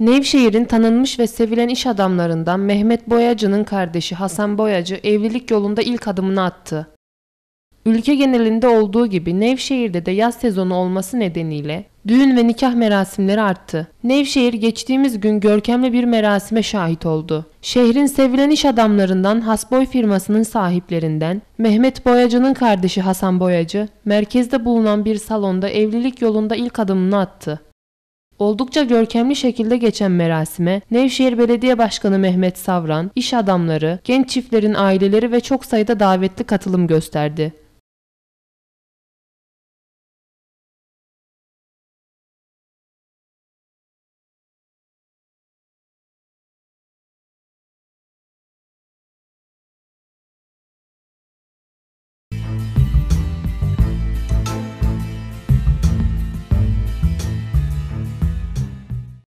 Nevşehir'in tanınmış ve sevilen iş adamlarından Mehmet Boyacı'nın kardeşi Hasan Boyacı evlilik yolunda ilk adımını attı. Ülke genelinde olduğu gibi Nevşehir'de de yaz sezonu olması nedeniyle düğün ve nikah merasimleri arttı. Nevşehir geçtiğimiz gün görkemli bir merasime şahit oldu. Şehrin sevilen iş adamlarından Hasboy firmasının sahiplerinden Mehmet Boyacı'nın kardeşi Hasan Boyacı merkezde bulunan bir salonda evlilik yolunda ilk adımını attı. Oldukça görkemli şekilde geçen merasime Nevşehir Belediye Başkanı Mehmet Savran, iş adamları, genç çiftlerin aileleri ve çok sayıda davetli katılım gösterdi.